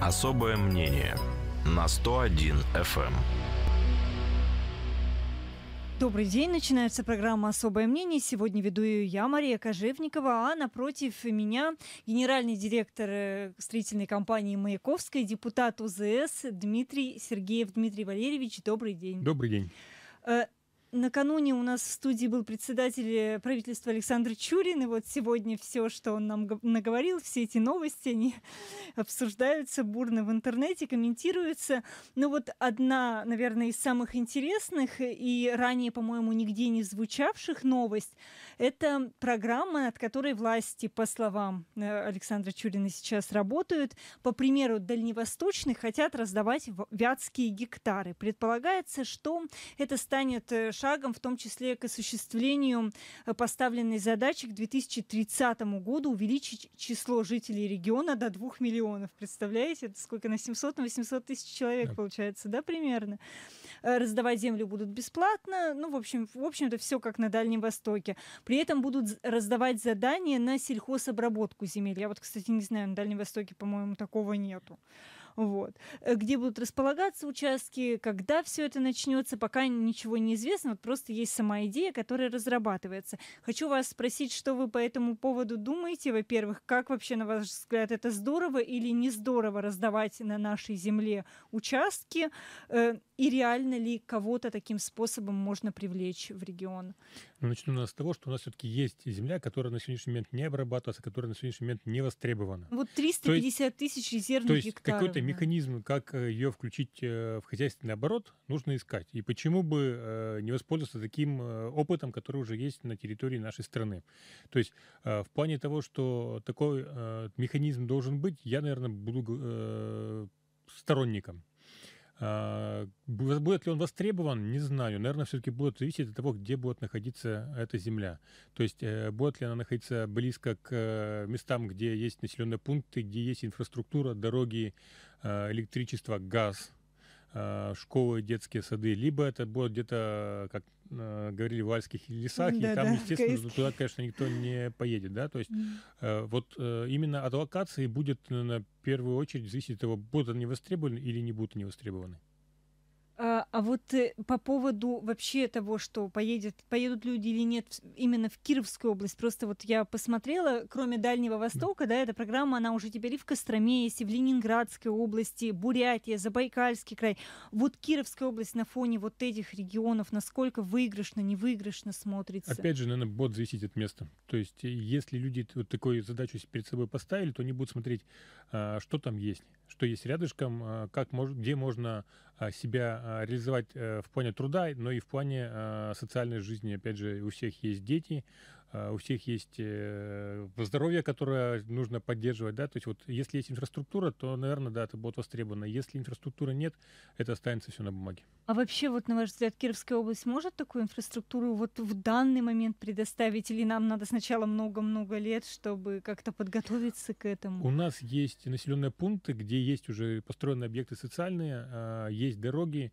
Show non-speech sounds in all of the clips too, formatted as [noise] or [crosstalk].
Особое мнение на 101 FM. Эм. Добрый день. Начинается программа «Особое мнение». Сегодня веду ее я, Мария Кожевникова, а напротив меня генеральный директор э, строительной компании Маяковской депутат УЗС Дмитрий Сергеев. Дмитрий Валерьевич, добрый день. Добрый день. Э, накануне у нас в студии был председатель э, правительства Александр Чурин, и вот сегодня все, что он нам наговорил, все эти новости, они [laughs] обсуждаются бурно в интернете, комментируются. Но вот одна, наверное, из самых интересных и ранее, по-моему, нигде не звучавших новость, это программа, от которой власти, по словам э, Александра Чурина, сейчас работают, по примеру дальневосточных, хотят раздавать вятские гектары. Предполагается, что это станет э, шагом, в том числе к осуществлению э, поставленной задачи к 2030 году увеличить число жителей региона до 2 миллионов. Представляете, это сколько на 700, на 800 тысяч человек да. получается, да, примерно. Э, раздавать землю будут бесплатно, ну, в общем, в общем-то, все как на Дальнем Востоке. При этом будут раздавать задания на сельхозобработку земель. Я вот, кстати, не знаю, на Дальнем Востоке, по-моему, такого нету. Вот. Э, где будут располагаться участки, когда все это начнется, пока ничего не известно, вот просто есть сама идея, которая разрабатывается. Хочу вас спросить, что вы по этому поводу думаете, во-первых, как вообще, на ваш взгляд, это здорово или не здорово раздавать на нашей земле участки, э, и реально ли кого-то таким способом можно привлечь в регион? Ну, начну с того, что у нас все-таки есть земля, которая на сегодняшний момент не обрабатывается, которая на сегодняшний момент не востребована. Вот 350 есть, тысяч резервных то есть гектаров. какой-то механизм, как э, ее включить э, в хозяйственный оборот, нужно искать. И почему бы э, не воспользоваться таким опытом, который уже есть на территории нашей страны. То есть в плане того, что такой механизм должен быть, я, наверное, буду сторонником а, будет ли он востребован, не знаю. Наверное, все-таки будет зависеть от того, где будет находиться эта земля. То есть э, будет ли она находиться близко к э, местам, где есть населенные пункты, где есть инфраструктура, дороги, э, электричество, газ – Э, школы, детские сады, либо это было где-то, как э, говорили, в Альских лесах, да, и там, да, естественно, Каиски. туда, конечно, никто не поедет, да, то есть э, вот э, именно от локации будет, на первую очередь зависеть от того, будут они востребованы или не будут они востребованы. А, а, вот э, по поводу вообще того, что поедет, поедут люди или нет именно в Кировскую область, просто вот я посмотрела, кроме Дальнего Востока, да, эта программа, она уже теперь и в Костроме есть, и в Ленинградской области, Бурятия, Забайкальский край. Вот Кировская область на фоне вот этих регионов, насколько выигрышно, невыигрышно смотрится? Опять же, наверное, будет зависеть от места. То есть, э, если люди вот такую задачу перед собой поставили, то они будут смотреть, а, что там есть, что есть рядышком, а, как, где можно а, себя а, реализовать э, в плане труда, но и в плане а, социальной жизни. Опять же, у всех есть дети, Э, у всех есть э, здоровье, которое нужно поддерживать, да, то есть вот если есть инфраструктура, то, наверное, да, это будет востребовано. Если инфраструктуры нет, это останется все на бумаге. А вообще, вот, на ваш взгляд, Кировская область может такую инфраструктуру вот в данный момент предоставить, или нам надо сначала много-много лет, чтобы как-то подготовиться к этому? У нас есть населенные пункты, где есть уже построенные объекты социальные, а, есть дороги,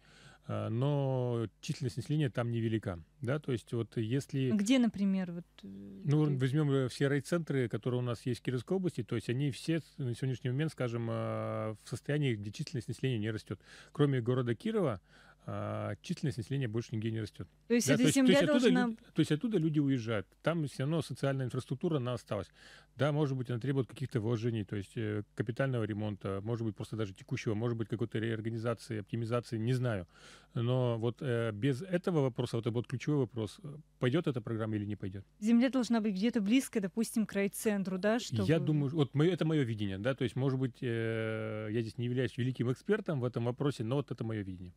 Э, но численность населения там невелика. Да? То есть вот если... Где, например? Вот... Э, ну, возьмем э, все райцентры, которые у нас есть в Кировской области, то есть они все на сегодняшний момент, скажем, в состоянии, где численность населения не растет. Кроме города Кирова, а, численность населения больше нигде не растет. То есть да, эта то есть, земля то есть должна... Люди, то есть оттуда люди уезжают. Там все равно социальная инфраструктура, она осталась. Да, может быть, она требует каких-то вложений, то есть э, капитального ремонта, может быть, просто даже текущего, может быть, какой-то реорганизации, оптимизации, не знаю. Но вот э, без этого вопроса, вот это вот ключевой вопрос, пойдет эта программа или не пойдет? Земля должна быть где-то близко, допустим, к райцентру, да? Чтобы... Я думаю, вот мое, это мое видение, да, то есть, может быть, э, я здесь не являюсь великим экспертом в этом вопросе, но вот это мое видение.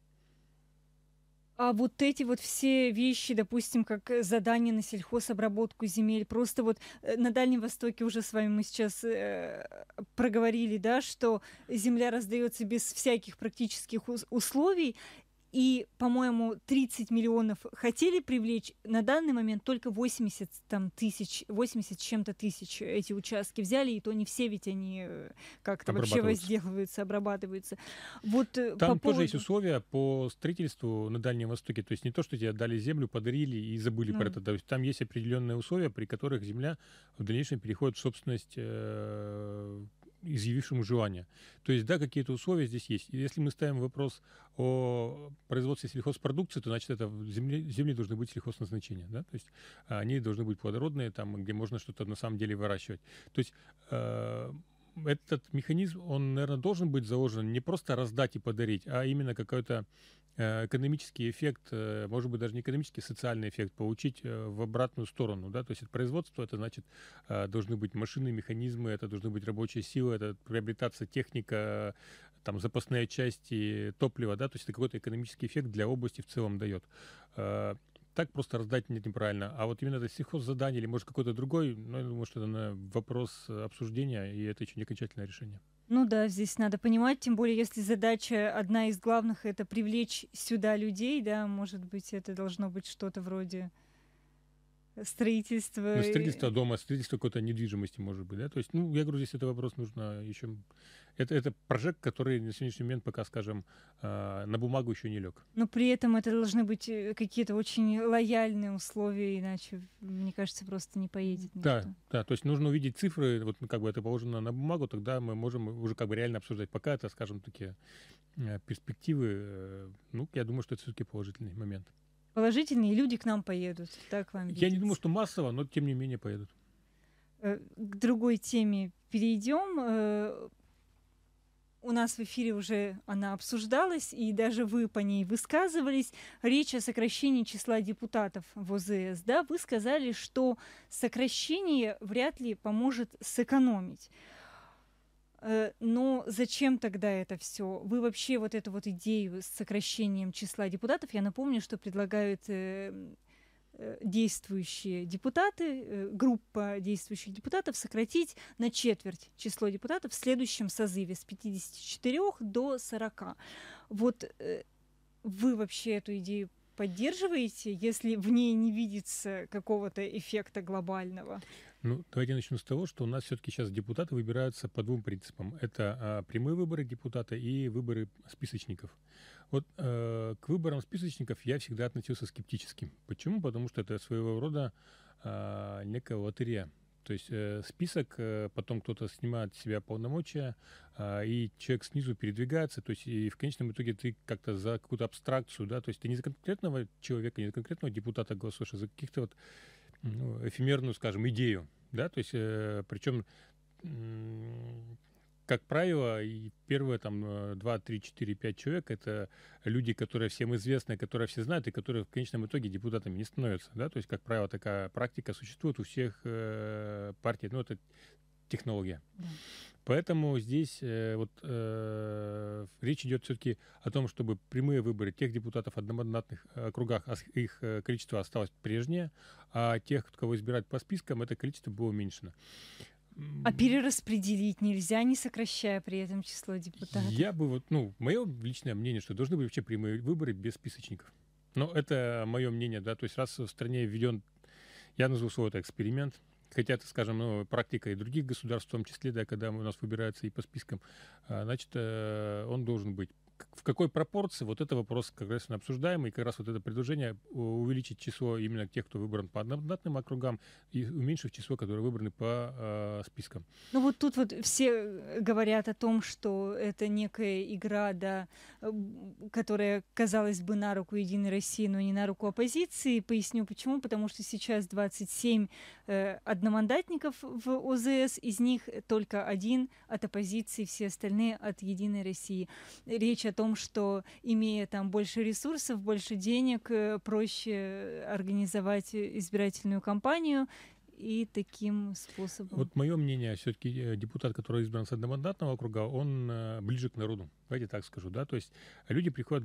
А вот эти вот все вещи, допустим, как э, задание на сельхозобработку земель, просто вот э, на Дальнем Востоке уже с вами мы сейчас э, проговорили, да, что земля раздается без всяких практических условий, и, по-моему, 30 миллионов хотели привлечь. На данный момент только 80 там, тысяч, 80 чем-то тысяч эти участки взяли, и то не все ведь они э, как-то вообще возделываются, обрабатываются. Вот э, там по тоже поводу... есть условия по строительству на Дальнем Востоке. То есть не то, что тебе дали землю, подарили и забыли ну. про это. То есть там есть определенные условия, при которых земля в дальнейшем переходит в собственность э, изъявившему желание. То есть, да, какие-то условия здесь есть. И если мы ставим вопрос о производстве сельхозпродукции, то, значит, это земли, земли должны быть сельхозназначения, да, то есть а, они должны быть плодородные, там, где можно что-то на самом деле выращивать. То есть э, этот механизм, он, наверное, должен быть заложен не просто раздать и подарить, а именно какое-то Э, экономический эффект, э, может быть, даже не экономический, а социальный эффект получить э, в обратную сторону. Да? То есть это производство, это значит, должны быть машины, механизмы, это должны быть рабочие силы, это приобретаться техника, там, запасные части, топливо. Да? То есть это какой-то экономический эффект для области в целом дает так просто раздать нет неправильно. А вот именно это сельхоззадание или, может, какой-то другой, ну, я думаю, что это вопрос обсуждения, и это еще не окончательное решение. Ну да, здесь надо понимать, тем более, если задача одна из главных это привлечь сюда людей, да, может быть, это должно быть что-то вроде строительство. Ну, строительство дома, строительство какой-то недвижимости, может быть, да? То есть, ну, я говорю, здесь это вопрос нужно еще... Это, это прожект, который на сегодняшний момент пока, скажем, а, на бумагу еще не лег. Но при этом это должны быть э, какие-то очень лояльные условия, иначе, мне кажется, просто не поедет никто. Да, да, то есть нужно увидеть цифры, вот как бы это положено на бумагу, тогда мы можем уже как бы реально обсуждать. Пока это, скажем, такие э, перспективы, э, ну, я думаю, что это все-таки положительный момент положительные люди к нам поедут. Так вам видится. Я не думаю, что массово, но тем не менее поедут. Э, к другой теме перейдем. Э, у нас в эфире уже она обсуждалась, и даже вы по ней высказывались. Речь о сокращении числа депутатов в ОЗС. Да, вы сказали, что сокращение вряд ли поможет сэкономить. Э, но зачем тогда это все? Вы вообще вот эту вот идею с сокращением числа депутатов, я напомню, что предлагают э, э, действующие депутаты, группа действующих депутатов сократить на четверть число депутатов в следующем созыве с 54 до 40. Вот вы вообще эту идею поддерживаете, если в ней не видится какого-то эффекта глобального? Ну, давайте начнем с того, что у нас все-таки сейчас депутаты выбираются по двум принципам. Это а, прямые выборы депутата и выборы списочников. Вот а, к выборам списочников я всегда относился скептически. Почему? Потому что это своего рода а, некая лотерея. То есть э, список, э, потом кто-то снимает с себя полномочия, э, и человек снизу передвигается, то есть и в конечном итоге ты как-то за какую-то абстракцию, да, то есть ты не за конкретного человека, не за конкретного депутата голосуешь, а за каких-то вот ну, эфемерную, скажем, идею, да, то есть, э, причем, как правило, и первые там 2, 3, 4, 5 человек — это люди, которые всем известны, которые все знают и которые в конечном итоге депутатами не становятся. Да? То есть, как правило, такая практика существует у всех э, партий. Ну, это технология. Да. Поэтому здесь э, вот э, речь идет все-таки о том, чтобы прямые выборы тех депутатов в одномандатных э, округах, а их э, количество осталось прежнее, а тех, кого избирать по спискам, это количество было уменьшено. А перераспределить нельзя, не сокращая при этом число депутатов? Я бы вот, ну, мое личное мнение, что должны быть вообще прямые выборы без списочников. Но это мое мнение, да, то есть раз в стране введен, я назвал слово это эксперимент, хотя, это, скажем, ну, практика и других государств, в том числе, да, когда у нас выбирается и по спискам, а, значит, э, он должен быть в какой пропорции, вот это вопрос как раз обсуждаемый, и как раз вот это предложение э, увеличить число именно тех, кто выбран по одномандатным округам, и уменьшив число, которые выбраны по э, спискам. Ну вот тут вот все э, говорят о том, что это некая игра, да, э, которая казалась бы на руку Единой России, но не на руку оппозиции. Поясню почему. Потому что сейчас 27 э, одномандатников в ОЗС, из них только один от оппозиции, все остальные от Единой России. Речь речь о том, что имея там больше ресурсов, больше денег, э, проще организовать избирательную кампанию, и таким способом. Вот мое мнение, а все-таки э, депутат, который избран с одномандатного округа, он э, ближе к народу. Давайте так скажу, да, то есть люди приходят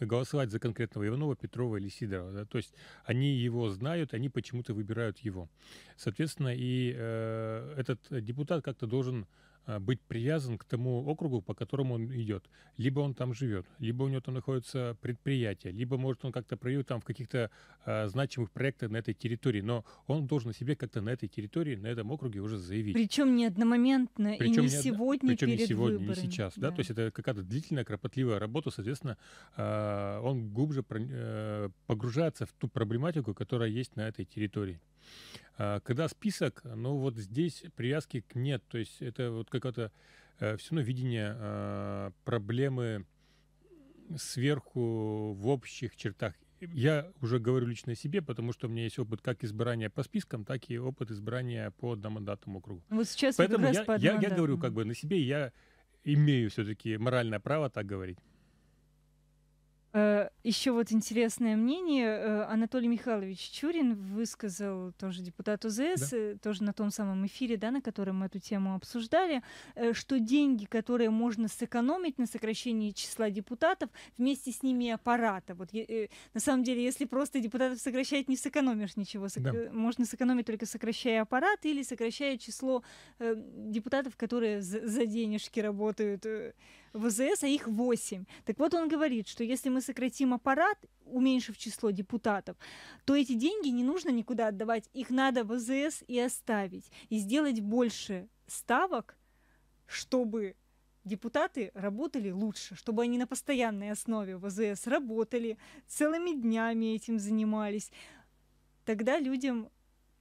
голосовать за конкретного Иванова, Петрова или Сидорова, да? то есть они его знают, они почему-то выбирают его. Соответственно, и э, этот депутат как-то должен Э, быть привязан к тому округу, по которому он идет. Либо он там живет, либо у него там находится предприятие, либо, может, он как-то проявил там в каких-то э, значимых проектах на этой территории, но он должен себе как-то на этой территории, на этом округе уже заявить. Причем не одномоментно причем и не, не сегодня Причем перед не сегодня, выборами. не сейчас. Да? Да. То есть это какая-то длительная, кропотливая работа, соответственно, э, он глубже про, э, погружается в ту проблематику, которая есть на этой территории. А, когда список, ну вот здесь привязки нет, то есть это вот какое-то э, все равно видение а, проблемы сверху в общих чертах. Я уже говорю лично о себе, потому что у меня есть опыт как избрания по спискам, так и опыт избрания по одномандатному кругу. Ну вот сейчас Поэтому я, я, я говорю как бы на себе, я имею все-таки моральное право так говорить. Э, Еще вот интересное мнение. Э, Анатолий Михайлович Чурин высказал тоже депутату ЗС, да? Э, тоже на том самом эфире, да, на котором мы эту тему обсуждали, что деньги, которые можно сэкономить на сокращении числа депутатов, вместе с ними аппарата. Вот на самом деле, если просто депутатов сокращать, не сэкономишь ничего. Сок... Да. Можно сэкономить только сокращая аппарат или сокращая число депутатов, которые за денежки работают в ОЗС, а их 8. Так вот он говорит, что если мы сократим аппарат, уменьшив число депутатов, то эти деньги не нужно никуда отдавать, их надо в ОЗС и оставить, и сделать больше ставок, чтобы депутаты работали лучше, чтобы они на постоянной основе в ОЗС работали, целыми днями этим занимались. Тогда людям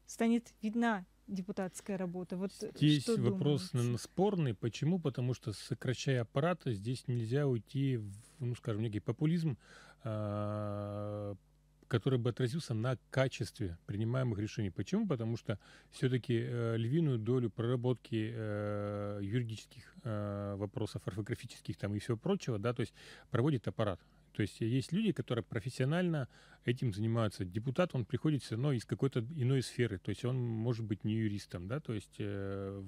станет видна депутатская работа. Вот э, здесь что вопрос думаете? спорный. Почему? Потому что сокращая аппараты, здесь нельзя уйти в, ну, скажем, некий популизм, а, который бы отразился на качестве принимаемых решений. Почему? Потому что все-таки э, львиную долю проработки э, юридических вопросов, орфографических там и всего прочего, да, то есть проводит аппарат. То есть э, есть люди, которые профессионально этим занимаются. Депутат, он приходит все равно из какой-то иной сферы. То есть он может быть не юристом, да, то есть э,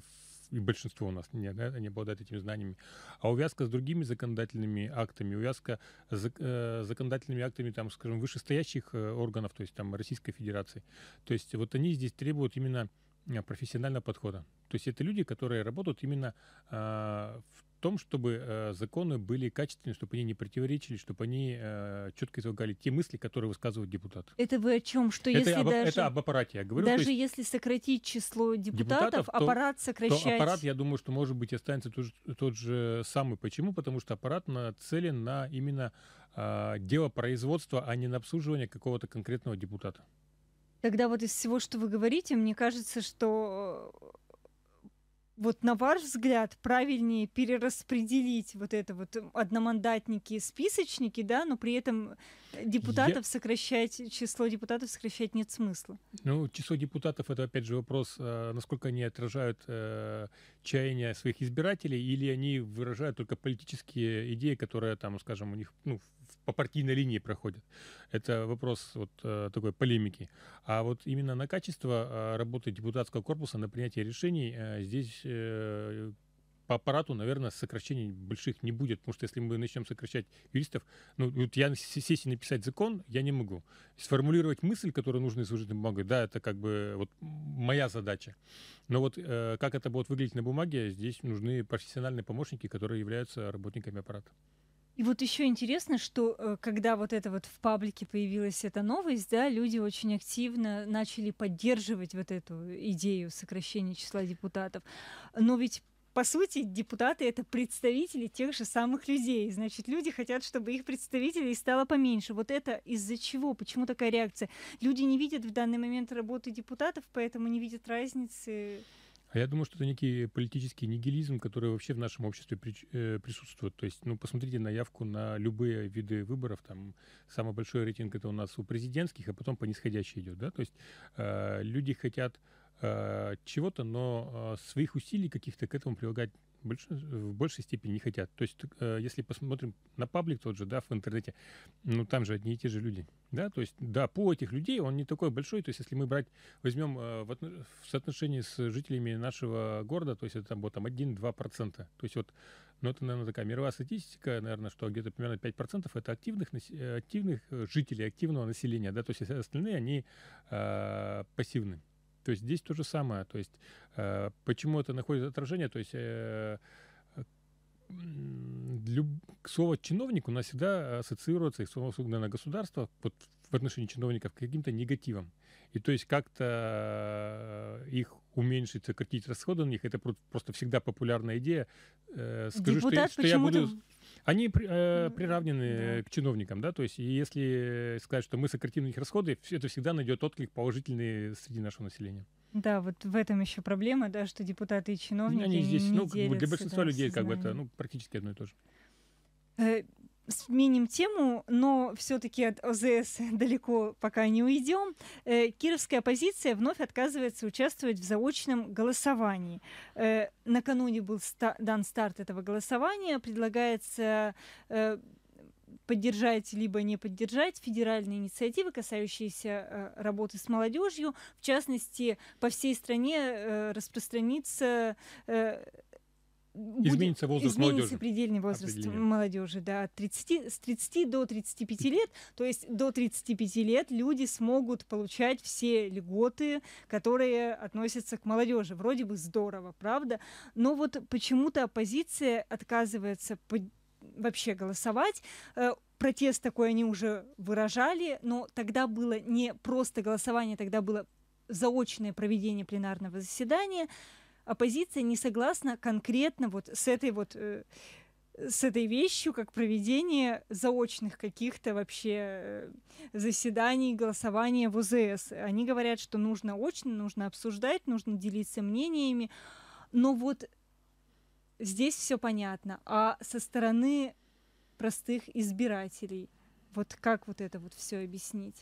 и большинство у нас не, не обладает этими знаниями. А увязка с другими законодательными актами, увязка с э, законодательными актами, там, скажем, вышестоящих э, органов, то есть там Российской Федерации. То есть вот они здесь требуют именно э, профессионального подхода. То есть это люди, которые работают именно э, в том, чтобы э, законы были качественными, чтобы они не противоречили, чтобы они э, четко излагали те мысли, которые высказывает депутат. Это вы о чем? Что это если об, даже... Это об аппарате я говорю. Даже есть, если сократить число депутатов, депутатов аппарат то, То аппарат, я думаю, что, может быть, останется тот, же, тот же самый. Почему? Потому что аппарат нацелен на именно э, дело производства, а не на обслуживание какого-то конкретного депутата. Тогда вот из всего, что вы говорите, мне кажется, что э, вот на ваш взгляд, правильнее перераспределить вот это вот одномандатники, списочники, да, но при этом Депутатов я... сокращать, число депутатов сокращать нет смысла. Ну, число депутатов это опять же вопрос, э, насколько они отражают э, чаяния своих избирателей, или они выражают только политические идеи, которые там, скажем, у них ну, по партийной линии проходят. Это вопрос вот э, такой полемики. А вот именно на качество э, работы депутатского корпуса, на принятие решений, э, здесь э, по аппарату, наверное, сокращений больших не будет, потому что если мы начнем сокращать юристов, ну, вот я сесть и написать закон, я не могу. Сформулировать мысль, которую нужно изложить на бумаге, да, это как бы вот моя задача. Но вот э, как это будет выглядеть на бумаге, здесь нужны профессиональные помощники, которые являются работниками аппарата. И вот еще интересно, что э, когда вот это вот в паблике появилась эта новость, да, люди очень активно начали поддерживать вот эту идею сокращения числа депутатов. Но ведь по сути, депутаты — это представители тех же самых людей. Значит, люди хотят, чтобы их представителей стало поменьше. Вот это из-за чего? Почему такая реакция? Люди не видят в данный момент работы депутатов, поэтому не видят разницы. А я думаю, что это некий политический нигилизм, который вообще в нашем обществе при, э, присутствует. То есть, ну, посмотрите на явку на любые виды выборов. Там самый большой рейтинг это у нас у президентских, а потом по нисходящей идет, да. То есть э, люди хотят Э, чего-то, но э, своих усилий каких-то к этому прилагать в большей степени не хотят. То есть, э, если посмотрим на паблик тот же, да, в интернете, ну, там же одни и те же люди, да, то есть, да, по этих людей, он не такой большой, то есть, если мы брать, возьмем э, в, отно... в соотношении с жителями нашего города, то есть, это там, вот, там 1-2%, то есть, вот, ну, это, наверное, такая мировая статистика, наверное, что где-то примерно 5% это активных, нас... активных жителей, активного населения, да, то есть, остальные, они э, пассивны. То есть здесь то же самое. То есть э, почему это находит отражение? То есть э, люб... слово чиновник у нас всегда ассоциируется и слово на государство вот в отношении чиновников к каким-то негативам. И то есть как-то э, их уменьшить, сократить расходы на них, это просто всегда популярная идея. Э, скажу, Депутат, что, я, что я буду... Они э, приравнены да. к чиновникам, да, то есть если сказать, что мы сократим их расходы, это всегда найдет отклик положительный среди нашего населения. Да, вот в этом еще проблема, да, что депутаты и чиновники они здесь, не ну, делятся, для большинства да, людей как бы это ну, практически одно и то же. Э, сменим тему, но все-таки от ОЗС [laughs] далеко пока не уйдем. Э, кировская оппозиция вновь отказывается участвовать в заочном голосовании. Э, накануне был дан старт этого голосования. Предлагается э, поддержать либо не поддержать федеральные инициативы, касающиеся работы с молодежью. В частности, по всей стране распространится изменится возраст изменится молодежи. Изменится предельный возраст молодежи, да, от 30, с 30 до 35 лет. То есть до 35 лет люди смогут получать все льготы, которые относятся к молодежи. Вроде бы здорово, правда? Но вот почему-то оппозиция отказывается под... вообще голосовать э, протест такой они уже выражали, но тогда было не просто голосование, тогда было заочное проведение пленарного заседания оппозиция не согласна конкретно вот с этой вот э, с этой вещью, как проведение заочных каких-то вообще э, заседаний, голосования в УЗС. Они говорят, что нужно очно, нужно обсуждать, нужно делиться мнениями. Но вот здесь все понятно. А со стороны простых избирателей, вот как вот это вот все объяснить?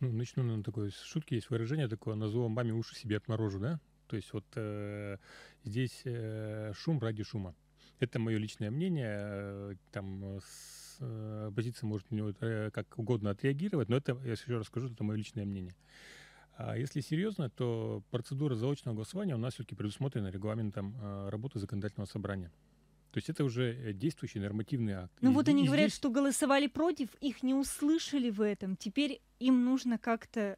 Ну, начну, наверное, такое, с шутки есть выражение такое, на зло маме уши себе отморожу, да? То есть вот э, здесь э, шум ради шума. Это мое личное мнение. Э, там с, э, оппозиция может на него э, как угодно отреагировать, но это, я еще раз скажу, это мое личное мнение. А если серьезно, то процедура заочного голосования у нас все-таки предусмотрена регламентом э, работы законодательного собрания. То есть это уже действующий нормативный акт. Ну и, вот они и говорят, здесь... что голосовали против, их не услышали в этом. Теперь им нужно как-то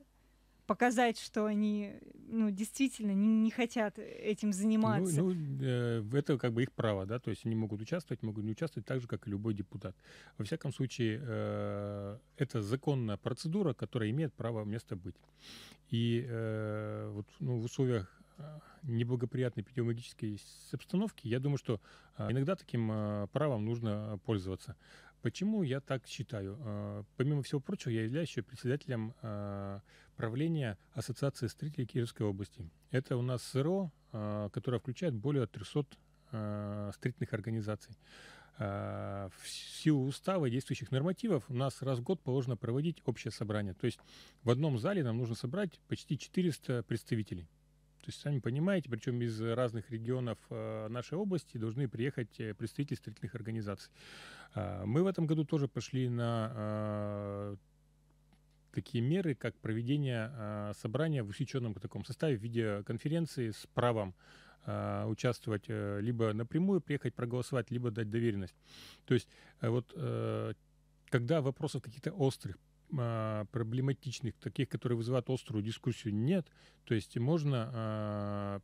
показать, что они ну, действительно не, не хотят этим ну, заниматься. Ну, ну, это как бы их право, да, то есть они могут участвовать, могут не участвовать, так же, как и любой депутат. Во всяком случае, э, это законная процедура, которая имеет право место быть. И э, вот ну, в условиях а, неблагоприятной эпидемиологической обстановки, я думаю, что а, иногда таким а, правом нужно пользоваться. Почему я так считаю? А, помимо всего прочего, я являюсь еще председателем а, правления Ассоциации строителей Кировской области. Это у нас СРО, а, которое включает более 300 строительных организаций. В силу устава и действующих нормативов у нас раз в год положено проводить общее собрание. То есть в одном зале нам нужно собрать почти 400 представителей. То есть, сами понимаете, причем из разных регионов э, нашей области должны приехать э, представители строительных организаций. А, мы в этом году тоже пошли на э, такие меры, как проведение а, собрания в усеченном таком составе в виде конференции с правом а, участвовать, либо напрямую приехать проголосовать, либо дать доверенность. То есть вот когда вопросов каких-то острых а, проблематичных, таких, которые вызывают острую дискуссию, нет. То есть можно, а,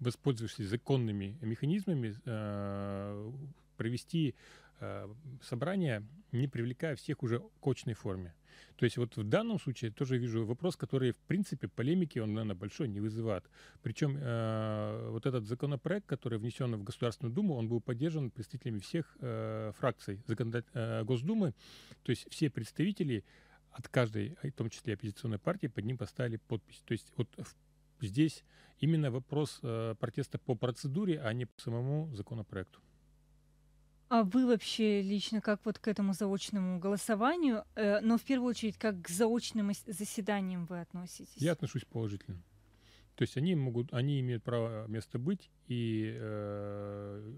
воспользовавшись законными механизмами, а, провести Э, собрания, не привлекая всех уже к очной форме. То есть вот в данном случае тоже вижу вопрос, который, в принципе, полемики, он, наверное, большой не вызывает. Причем э, вот этот законопроект, который внесен в Государственную Думу, он был поддержан представителями всех э, фракций законодатель... э, Госдумы. То есть все представители от каждой, в том числе оппозиционной партии, под ним поставили подпись. То есть вот в здесь именно вопрос э, протеста по процедуре, а не по самому законопроекту. А вы вообще лично как вот к этому заочному голосованию, э, но в первую очередь как к заочным заседаниям вы относитесь? Я отношусь положительно. То есть они могут, они имеют право место быть, и э,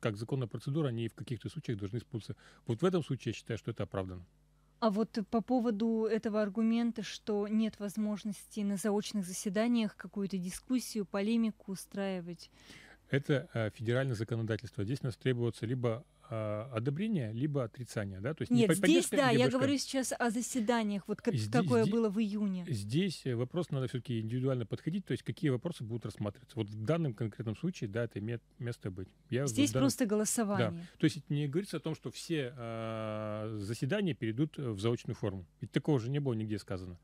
как законная процедура, они в каких-то случаях должны использоваться. Вот в этом случае я считаю, что это оправдано. А вот по поводу этого аргумента, что нет возможности на заочных заседаниях какую-то дискуссию, полемику устраивать это э, федеральное законодательство. Здесь нас требуется либо э, а, одобрения, либо отрицания, да? То есть Нет, не здесь, да, я говорю сейчас о заседаниях, вот как, здесь, какое здесь, было в июне. Здесь э, вопрос надо все-таки индивидуально подходить, то есть какие вопросы будут рассматриваться. Вот в данном конкретном случае, да, это имеет место быть. Я здесь данном... просто голосование. Да. То есть не говорится о том, что все э, заседания перейдут в заочную форму. Ведь такого же не было нигде сказано.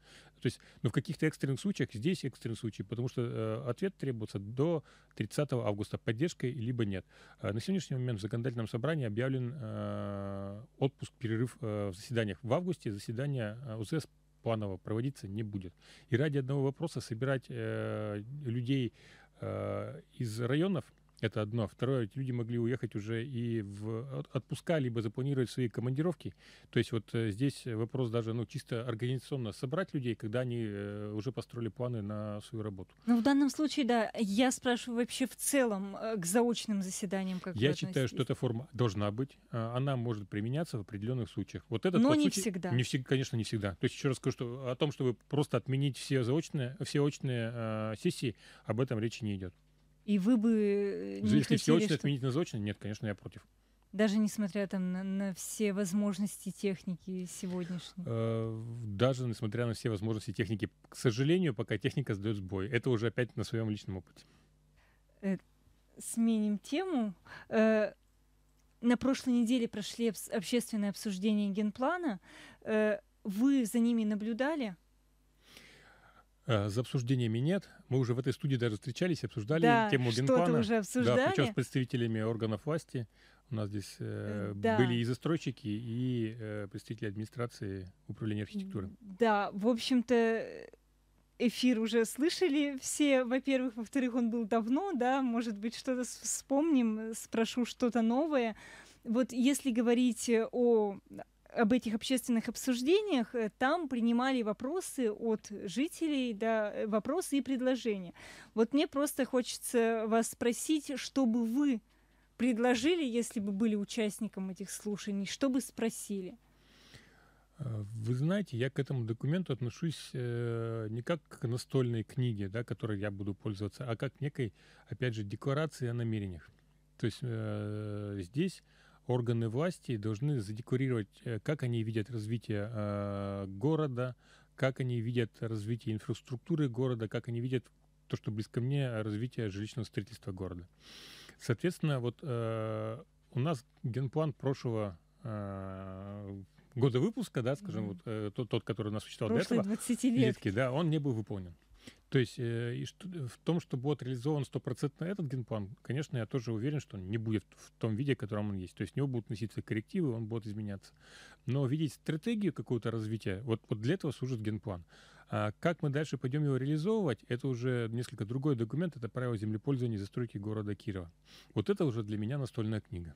То есть, но ну, в каких-то экстренных случаях, здесь экстренный случай потому что э, ответ требуется до 30 августа, поддержкой либо нет. Э, на сегодняшний момент в законодательном собрании объявлен э, отпуск, перерыв э, в заседаниях. В августе заседание э, УЗС планово проводиться не будет. И ради одного вопроса собирать э, людей э, из районов это одно. Второе, эти люди могли уехать уже и в отпуска, либо запланировать свои командировки. То есть вот э, здесь вопрос даже ну, чисто организационно собрать людей, когда они э, уже построили планы на свою работу. Ну, в данном случае, да. Я спрашиваю вообще в целом э, к заочным заседаниям. Как Я считаю, что эта форма должна быть. А, она может применяться в определенных случаях. Вот этот Но не случай, всегда. Не всегда. Конечно, не всегда. То есть еще раз скажу, что о том, чтобы просто отменить все заочные, все очные э, сессии, об этом речи не идет. И вы бы э, не Если хотели, все очно что... отменить на заочно, нет, конечно, я против. Даже несмотря там на, на все возможности техники сегодняшней. Э, даже несмотря на все возможности техники, к сожалению, пока техника сдает сбой. Это уже опять на своем личном опыте. Э, сменим тему. На прошлой неделе прошли общественное обсуждение генплана. Вы за ними наблюдали? Э, за обсуждениями нет. Мы уже в этой студии даже встречались, обсуждали да, тему Генплана. что уже обсуждали. Да, причем с представителями органов власти. У нас здесь э, да. были и застройщики, и э, представители администрации управления архитектуры. Да, в общем-то, эфир уже слышали все, во-первых. Во-вторых, он был давно, да, может быть, что-то вспомним, спрошу что-то новое. Вот если говорить о об этих общественных обсуждениях э, там принимали вопросы от жителей, да, э, вопросы и предложения. Вот мне просто хочется вас спросить, что бы вы предложили, если бы были участником этих слушаний, что бы спросили? Э, вы знаете, я к этому документу отношусь не как к настольной книге, да, которой я буду пользоваться, а как некой, опять же, декларации о намерениях. То есть здесь органы власти должны задекорировать, э, как они видят развитие э, города, как они видят развитие инфраструктуры города, как они видят то, что близко мне, э, развитие жилищного строительства города. Соответственно, вот э, у нас генплан прошлого э, года выпуска, да, скажем, mm-hmm. вот э, тот, тот, который у нас существовал Прошлые до этого, 20 лет. Литки, да, он не был выполнен. То есть э, и что, в том, что будет реализован стопроцентно этот генплан, конечно, я тоже уверен, что он не будет в том виде, в котором он есть. То есть в него будут носиться коррективы, он будет изменяться. Но видеть стратегию какого-то развития, вот, вот для этого служит генплан. А как мы дальше пойдем его реализовывать, это уже несколько другой документ, это правило землепользования и застройки города Кирова. Вот это уже для меня настольная книга.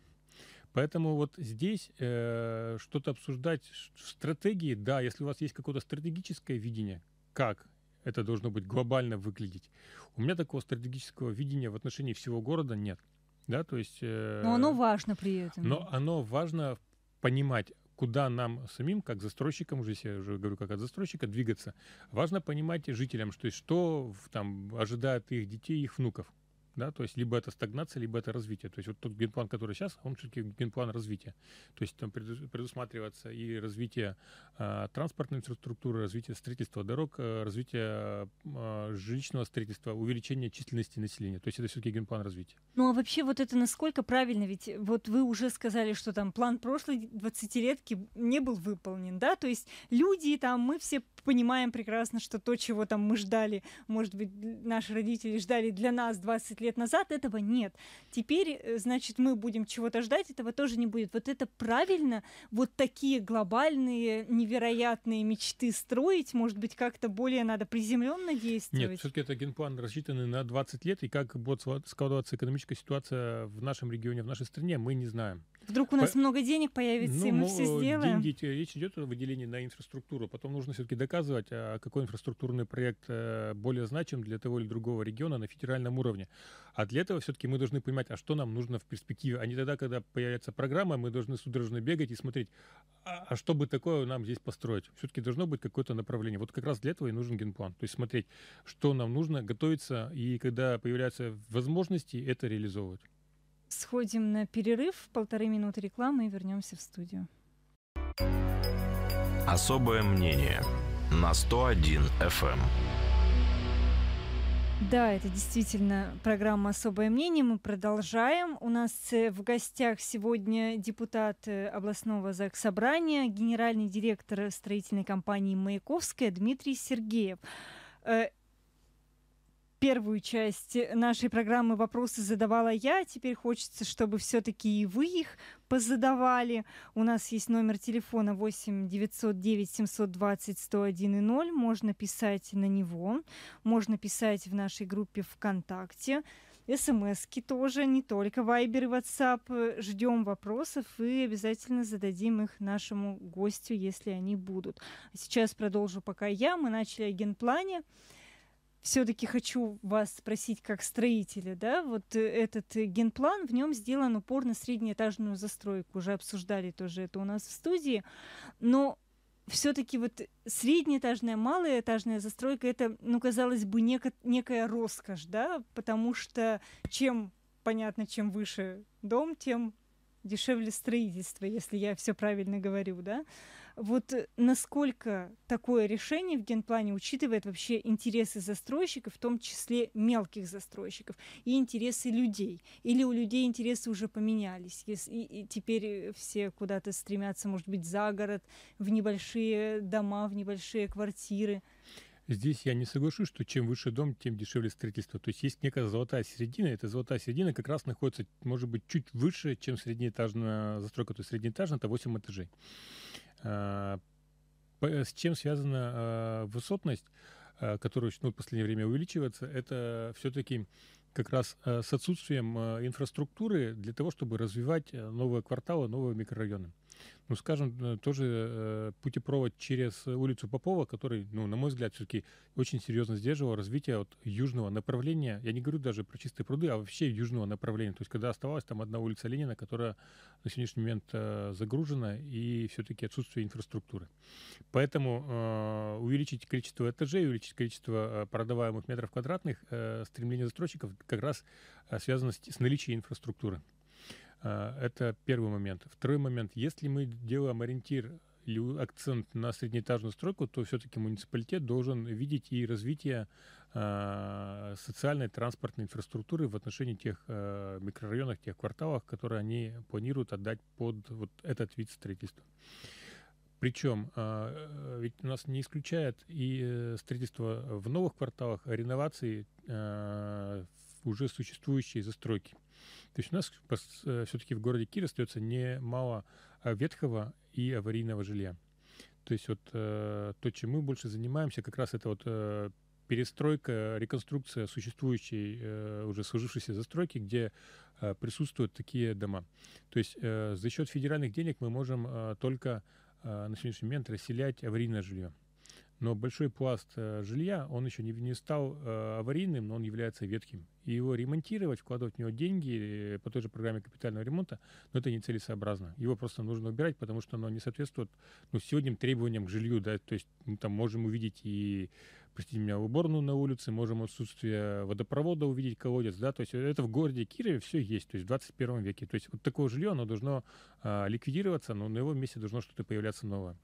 Поэтому вот здесь э, что-то обсуждать в стратегии, да, если у вас есть какое-то стратегическое видение, как это должно быть глобально выглядеть. У меня такого стратегического видения в отношении всего города нет. Да, то есть... Э, но оно важно при этом. Но оно важно понимать, куда нам самим, как застройщикам, уже я уже говорю, как от застройщика, двигаться. Важно понимать жителям, что, что там ожидает их детей, их внуков да, то есть либо это стагнация, либо это развитие. То есть вот тот генплан, который сейчас, он все-таки генплан развития. То есть там предусматривается и развитие э, транспортной инфраструктуры, развитие строительства дорог, э, развитие э, жилищного строительства, увеличение численности населения. То есть это все-таки генплан развития. Ну а вообще вот это насколько правильно? Ведь вот вы уже сказали, что там план прошлой 20-летки не был выполнен, да? То есть люди там, мы все понимаем прекрасно, что то, чего там мы ждали, может быть, наши родители ждали для нас 20 лет назад этого нет. Теперь, э, значит, мы будем чего-то ждать, этого тоже не будет. Вот это правильно, вот такие глобальные, невероятные мечты строить, может быть, как-то более надо приземленно действовать? Нет, все-таки это генплан рассчитанный на 20 лет, и как будет складываться экономическая ситуация в нашем регионе, в нашей стране, мы не знаем. Вдруг у нас По... много денег появится, ну, и мы все э, сделаем. Деньги, речь идет о выделении на инфраструктуру. Потом нужно все-таки доказывать, а какой инфраструктурный проект э, более значим для того или другого региона на федеральном уровне. А для этого все-таки мы должны понимать, а что нам нужно в перспективе. А не тогда, когда появится программа, мы должны судорожно бегать и смотреть, а, а что бы такое нам здесь построить. Все-таки должно быть какое-то направление. Вот как раз для этого и нужен генплан. То есть смотреть, что нам нужно, готовиться, и когда появляются возможности, это реализовывать сходим на перерыв, полторы минуты рекламы и вернемся в студию. Особое мнение на 101 FM. Эм. Да, это действительно программа «Особое мнение». Мы продолжаем. У нас э, в гостях сегодня депутат э, областного заксобрания, генеральный директор строительной компании «Маяковская» Дмитрий Сергеев. Э, первую часть нашей программы вопросы задавала я. Теперь хочется, чтобы все-таки и вы их позадавали. У нас есть номер телефона 8 909 720 101 и 0. Можно писать на него. Можно писать в нашей группе ВКонтакте. СМСки тоже, не только Вайбер и Ватсап. Ждем вопросов и обязательно зададим их нашему гостю, если они будут. А сейчас продолжу пока я. Мы начали о генплане все-таки хочу вас спросить как строителя, да, вот э, этот э, генплан, в нем сделан упор на среднеэтажную застройку, уже обсуждали тоже это у нас в студии, но все-таки вот среднеэтажная, малоэтажная застройка это, ну, казалось бы, неко- некая роскошь, да, потому что чем, понятно, чем выше дом, тем дешевле строительство, если я все правильно говорю, да. Вот э, насколько такое решение в генплане учитывает вообще интересы застройщиков, в том числе мелких застройщиков, и интересы людей? Или у людей интересы уже поменялись, если, и теперь все куда-то стремятся, может быть, за город, в небольшие дома, в небольшие квартиры? Здесь я не соглашусь, что чем выше дом, тем дешевле строительство. То есть есть некая золотая середина. Эта золотая середина как раз находится, может быть, чуть выше, чем среднеэтажная застройка. То есть среднеэтажная — это 8 этажей. А, с чем связана а, высотность, а, которая ну, в последнее время увеличивается, это все-таки как раз с отсутствием инфраструктуры для того, чтобы развивать новые кварталы, новые микрорайоны ну, скажем, э, тоже э, путепровод через улицу Попова, который, ну, на мой взгляд, все-таки очень серьезно сдерживал развитие вот южного направления. Я не говорю даже про чистые пруды, а вообще южного направления. То есть, когда оставалась там одна улица Ленина, которая на сегодняшний момент э, загружена, и все-таки отсутствие инфраструктуры. Поэтому э, увеличить количество этажей, увеличить количество продаваемых метров квадратных, стремление застройщиков как раз связано с, с наличием инфраструктуры. А, это первый момент. Второй момент. Если мы делаем ориентир или акцент на среднеэтажную стройку, то все-таки муниципалитет должен видеть и развитие а, социальной транспортной инфраструктуры в отношении тех а, микрорайонов, тех кварталов, которые они планируют отдать под вот этот вид строительства. Причем, ведь у нас не исключает и э, строительство в новых кварталах, а реновации э, уже существующие застройки. То есть у нас э, все-таки в городе Кир остается немало э, ветхого и аварийного жилья. То есть вот э, то, чем мы больше занимаемся, как раз это вот перестройка, реконструкция существующей, уже сложившейся застройки, где присутствуют такие дома. То есть за счет федеральных денег мы можем только на сегодняшний момент расселять аварийное жилье. Но большой пласт э, жилья, он еще не, не стал э, аварийным, но он является ветхим. И его ремонтировать, вкладывать в него деньги э, по той же программе капитального ремонта, но ну, это нецелесообразно. Его просто нужно убирать, потому что оно не соответствует ну, сегодня требованиям к жилью. Да? То есть мы ну, там можем увидеть и, простите меня, уборную на улице, можем отсутствие водопровода увидеть, колодец. Да? То есть это в городе Кирове все есть, то есть в 21 веке. То есть вот такое жилье, оно должно а, ликвидироваться, но на его месте должно что-то появляться новое.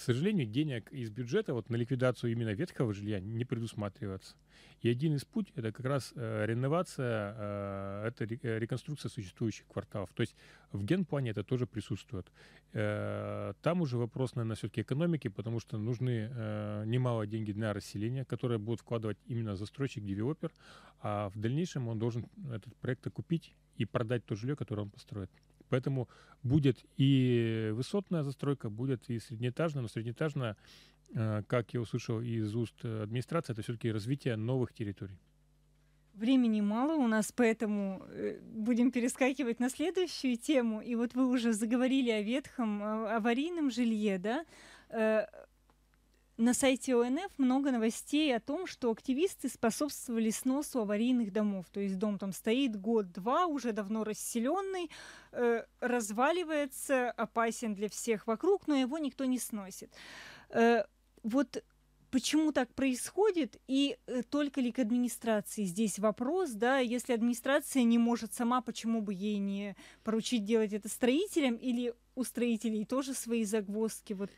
К сожалению, денег из бюджета вот на ликвидацию именно ветхого жилья не предусматривается. И один из путей это как раз э, реновация, э, это э, реконструкция существующих кварталов. То есть в генплане это тоже присутствует. Э, там уже вопрос, наверное, все-таки экономики, потому что нужны э, немало деньги для расселения, которые будут вкладывать именно застройщик, девелопер, а в дальнейшем он должен этот проект окупить и продать то жилье, которое он построит. Поэтому будет и высотная застройка, будет и среднеэтажная, но среднеэтажная, э, как я услышал из уст э, администрации, это все-таки развитие новых территорий. Времени мало у нас, поэтому э, будем перескакивать на следующую тему. И вот вы уже заговорили о ветхом, а, аварийном жилье, да? На сайте ОНФ много новостей о том, что активисты способствовали сносу аварийных домов. То есть дом там стоит год-два, уже давно расселенный, э, разваливается, опасен для всех вокруг, но его никто не сносит. Э, вот почему так происходит и э, только ли к администрации здесь вопрос, да, если администрация не может сама, почему бы ей не поручить делать это строителям или у строителей тоже свои загвоздки? Вот.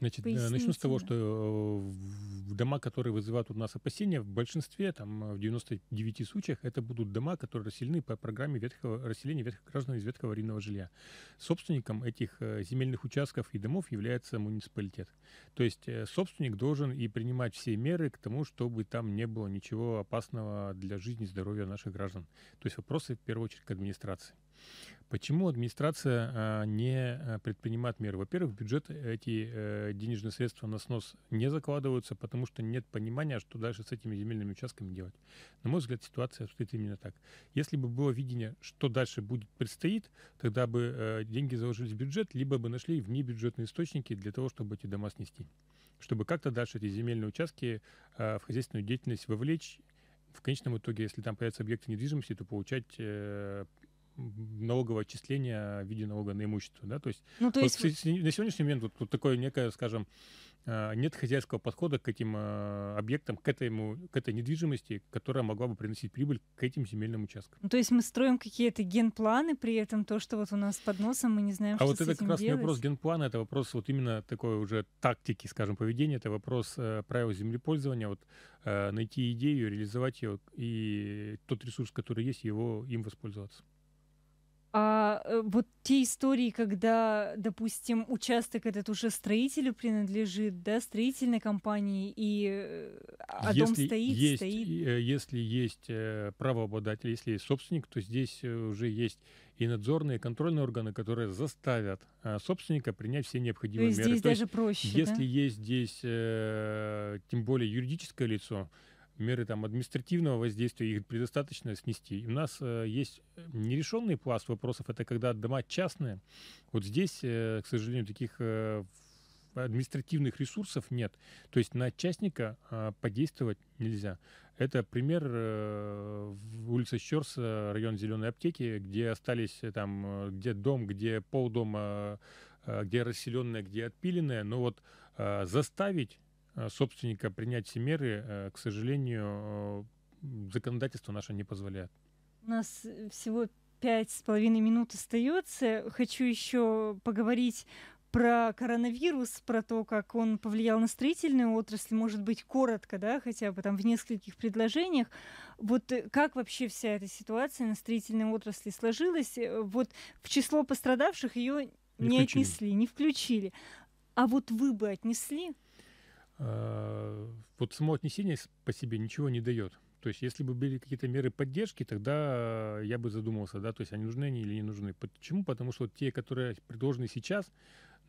Значит, Поясните. Э, начну с того, что э, дома, которые вызывают у нас опасения, в большинстве, там, э, в 99 случаях, это будут дома, которые расселены по программе ветхого, расселения ветхих граждан из ветхого аварийного жилья. Собственником этих земельных участков и домов является муниципалитет. То есть собственник должен и принимать все меры к тому, чтобы там не было ничего опасного для жизни и здоровья наших граждан. То есть вопросы, в первую очередь, к администрации. Почему администрация а, не а, предпринимает меры? Во-первых, в бюджет эти э, денежные средства на снос не закладываются, потому что нет понимания, что дальше с этими земельными участками делать. На мой взгляд, ситуация обстоит именно так. Если бы было видение, что дальше будет предстоит, тогда бы э, деньги заложились в бюджет, либо бы нашли внебюджетные источники для того, чтобы эти дома снести чтобы как-то дальше эти земельные участки а, в хозяйственную деятельность вовлечь в конечном итоге, если там появятся объекты недвижимости, то получать э, налогового отчисления в виде налога на имущество. Да? То есть, ну, то есть... Вот, на сегодняшний момент вот, вот такое некое, скажем, а, нет хозяйского подхода к этим а, объектам, к, этому, к этой недвижимости, которая могла бы приносить прибыль к этим земельным участкам. Ну, то есть мы строим какие-то генпланы, при этом то, что вот у нас под носом, мы не знаем, а что вот с это как раз не вопрос генплана, это вопрос вот именно такой уже тактики, скажем, поведения, это вопрос э, правил землепользования, вот э, найти идею, реализовать ее и тот ресурс, который есть, его им воспользоваться. А э, вот те истории, когда, допустим, участок этот уже строителю принадлежит, да, строительной компании, и э, а если дом стоит, есть, стоит. Э, если есть правообладатель, если есть собственник, то здесь уже есть и надзорные, и контрольные органы, которые заставят собственника принять все необходимые то меры. Здесь то даже есть, проще. Если да? есть здесь, тем более юридическое лицо, меры там, административного воздействия, их предостаточно снести. у нас э, есть э, нерешенный пласт вопросов, это когда дома частные. Вот здесь, э, к сожалению, таких э, административных ресурсов нет. То есть на частника э, подействовать нельзя. Это пример э, улице Щерс, э, район Зеленой аптеки, где остались э, там, где дом, где полдома, э, где расселенное, где отпиленное. Но вот э, заставить Э, собственника принять все меры, э, к сожалению, э, законодательство наше не позволяет. У нас всего пять с половиной минут остается. Хочу еще поговорить про коронавирус, про то, как он повлиял на строительную отрасль, может быть, коротко, да, хотя бы там в нескольких предложениях. Вот как вообще вся эта ситуация на строительной отрасли сложилась? Вот в число пострадавших ее не, не отнесли, не включили. А вот вы бы отнесли? Э, вот само отнесение по себе ничего не дает. То есть, если бы были какие-то меры поддержки, тогда я бы задумался, да, то есть они нужны они или не нужны. Почему? Потому что те, которые предложены сейчас,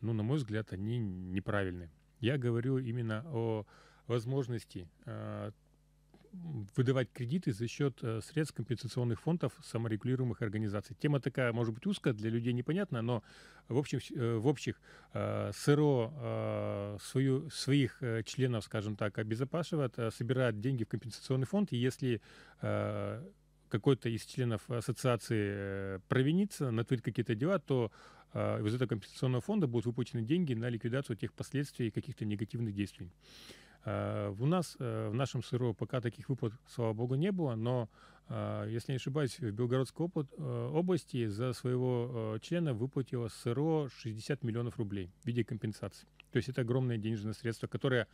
ну, на мой взгляд, они неправильны. Я говорю именно о возможности э, выдавать кредиты за счет э, средств компенсационных фондов саморегулируемых организаций. Тема такая, может быть, узкая, для людей непонятная, но в, общем, э, в общих э, СРО свою, своих членов, скажем так, обезопасивает, собирает деньги в компенсационный фонд, и если какой-то из членов ассоциации провинится, натворит какие-то дела, то из этого компенсационного фонда будут выплачены деньги на ликвидацию тех последствий и каких-то негативных действий. Э, у нас, э, в нашем СРО, пока таких выплат, слава богу, не было, но, э, если не ошибаюсь, в Белгородской области за своего члена выплатило СРО 60 миллионов рублей в виде компенсации. То есть это огромное денежное средство, которое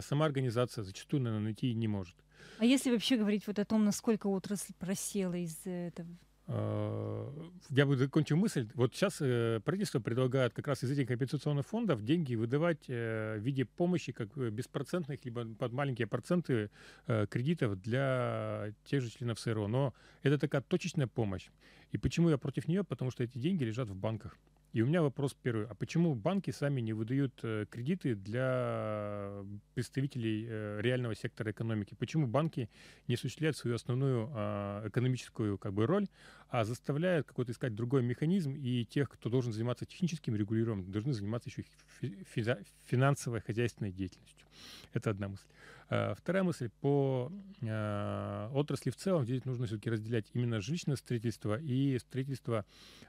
сама организация зачастую наверное, найти не может. А если вообще говорить вот о том, насколько отрасль просела из этого Э, я бы закончил мысль. Вот сейчас э, правительство предлагает как раз из этих компенсационных фондов деньги выдавать э, в виде помощи как беспроцентных, либо под маленькие проценты кредитов для тех же членов СРО. Но это такая точечная помощь. И почему я против нее? Потому что эти деньги лежат в банках. И у меня вопрос первый. А почему банки сами не выдают э, кредиты для э, представителей э, реального сектора экономики? Почему банки не осуществляют свою основную а, экономическую как бы, роль, а заставляют какой-то искать другой механизм, и тех, кто должен заниматься техническим регулированием, должны заниматься еще фи финансовой хозяйственной деятельностью? Это одна мысль. Э, вторая мысль по э, отрасли в целом. Здесь нужно все-таки разделять именно жилищное строительство и строительство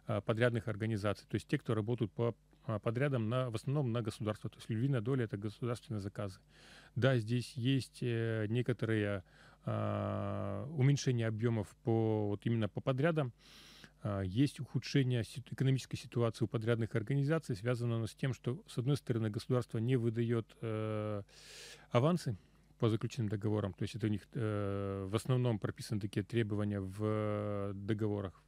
э, подрядных организаций. То есть те, кто работают по подрядам на, в основном на государство. То есть львиная доля — это государственные заказы. Да, здесь есть некоторые уменьшение объемов по, вот именно по подрядам. Есть ухудшение экономической ситуации у подрядных организаций, связано оно с тем, что, с одной стороны, государство не выдает э, авансы, по заключенным договорам. То есть это у них э, в основном прописаны такие требования в э, договорах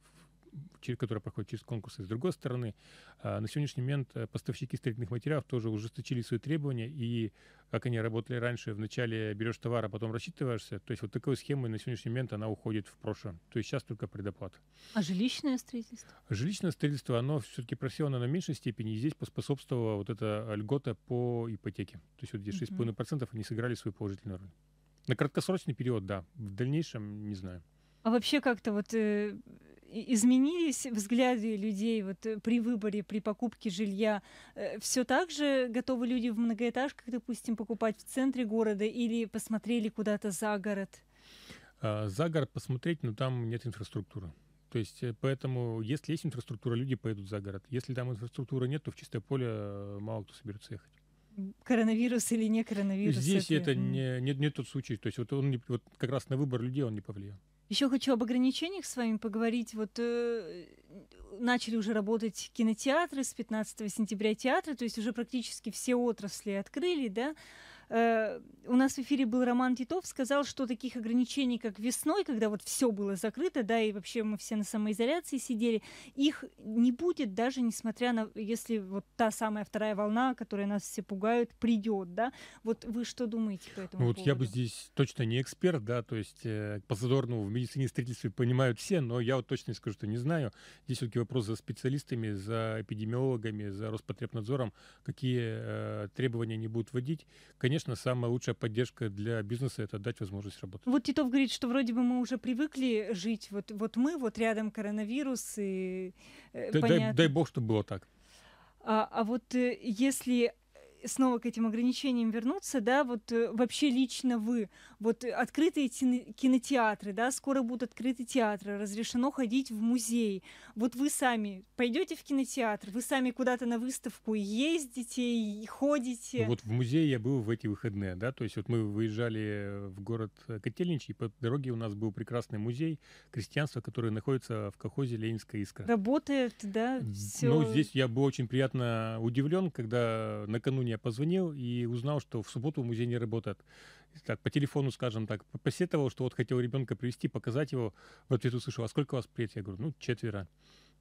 через, которая проходит через конкурсы. С другой стороны, а, на сегодняшний момент э, поставщики строительных материалов тоже ужесточили свои требования, и как они работали раньше, вначале берешь товар, а потом рассчитываешься, то есть вот такой схемы на сегодняшний момент она уходит в прошлое. То есть сейчас только предоплата. А жилищное строительство? Жилищное строительство, оно все-таки просело на меньшей степени, и здесь поспособствовала вот эта э, льгота по ипотеке. То есть вот эти здесь 6,5% они сыграли свою положительную роль. На краткосрочный период, да. В дальнейшем, не знаю. А вообще как-то вот э, изменились взгляды людей вот э, при выборе, при покупке жилья? Э, Все так же готовы люди в многоэтажках, допустим, покупать в центре города или посмотрели куда-то за город? А, за город посмотреть, но там нет инфраструктуры. То есть, э, поэтому, если есть инфраструктура, люди поедут за город. Если там инфраструктуры нет, то в чистое поле мало кто соберется ехать коронавирус или не коронавирус. Здесь это, это не, не, не тот случай. То есть вот он не, вот как раз на выбор людей он не повлиял. Еще хочу об ограничениях с вами поговорить. Вот э, начали уже работать кинотеатры с 15 сентября театры, то есть уже практически все отрасли открыли, да. Э, у нас в эфире был Роман Титов, сказал, что таких ограничений, как весной, когда вот все было закрыто, да, и вообще мы все на самоизоляции сидели, их не будет даже несмотря на, если вот та самая вторая волна, которая нас все пугает, придет, да. Вот вы что думаете по этому ну, Вот поводу? я бы здесь точно не эксперт, да, то есть э, по задорному в медицине строительстве понимают все, но я вот точно скажу, что не знаю. Здесь все-таки вопрос за специалистами, за эпидемиологами, за Роспотребнадзором, какие э, требования они будут вводить. Конечно, конечно, самая лучшая поддержка для бизнеса — это дать возможность работать. Вот Титов говорит, что вроде бы мы уже привыкли жить, вот, вот мы, вот рядом коронавирус, и... Э, дай, понятно. дай, дай бог, чтобы было так. А, а вот э, если снова к этим ограничениям вернуться, да, вот э, вообще лично вы, вот э, открытые кинотеатры, да, скоро будут открыты театры, разрешено ходить в музей. Вот вы сами пойдете в кинотеатр, вы сами куда-то на выставку ездите и ходите. вот в музее я был в эти выходные, да, то есть вот мы выезжали э, в город Котельнич, и по дороге у нас был прекрасный музей крестьянства, который находится в кохозе «Ленинская искра». Работает, да, все. Ну, здесь я был очень приятно удивлен, когда накануне мне позвонил и узнал, что в субботу музей не работает. Так, по телефону, скажем так, посетовал, что вот хотел ребенка привести, показать его. В ответ услышал, а сколько у вас приедет? Я говорю, ну, четверо.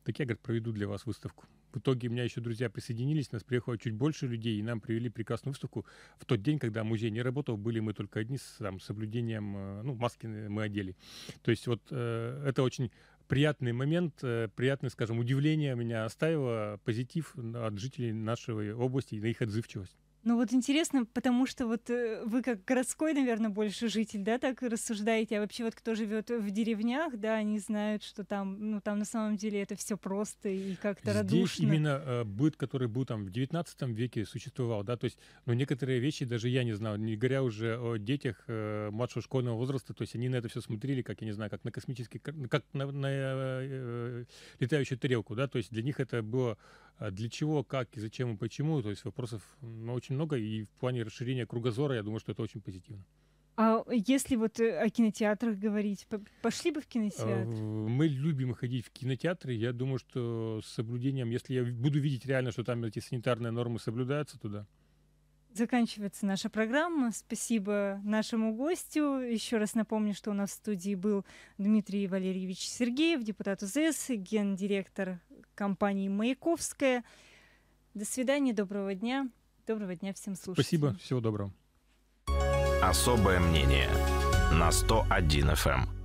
Так я, говорит, проведу для вас выставку. В итоге у меня еще друзья присоединились, нас приехало чуть больше людей, и нам привели прекрасную выставку. В тот день, когда музей не работал, были мы только одни с там, соблюдением, э, ну, маски мы одели. То есть вот э, это очень приятный момент, э, приятное, скажем, удивление меня оставило, позитив от жителей нашей области и на их отзывчивость. Ну вот интересно, потому что вот э, вы как городской, наверное, больше житель, да, так рассуждаете, а вообще вот кто живет в деревнях, да, они знают, что там, ну там на самом деле это все просто и как-то радушно. именно э, быт, который был там в 19 веке существовал, да, то есть, ну некоторые вещи даже я не знал, не говоря уже о детях э, младшего школьного возраста, то есть они на это все смотрели, как, я не знаю, как на космический, ну, как на, на э, летающую тарелку, да, то есть для них это было а для чего, как и зачем и почему, то есть вопросов ну, очень очень много, и в плане расширения кругозора, я думаю, что это очень позитивно. А если вот э, о кинотеатрах говорить, пошли бы в а, кинотеатр? Мы любим ходить в кинотеатры. Я думаю, что с соблюдением, если я буду видеть реально, что там эти санитарные нормы соблюдаются, туда. Заканчивается наша программа. Спасибо нашему гостю. Еще раз напомню, что у нас в студии был Дмитрий Валерьевич Сергеев, депутат УЗС, гендиректор компании «Маяковская». До свидания, доброго дня. Доброго дня всем слушателям. Спасибо, всего доброго. Особое мнение на 101 FM.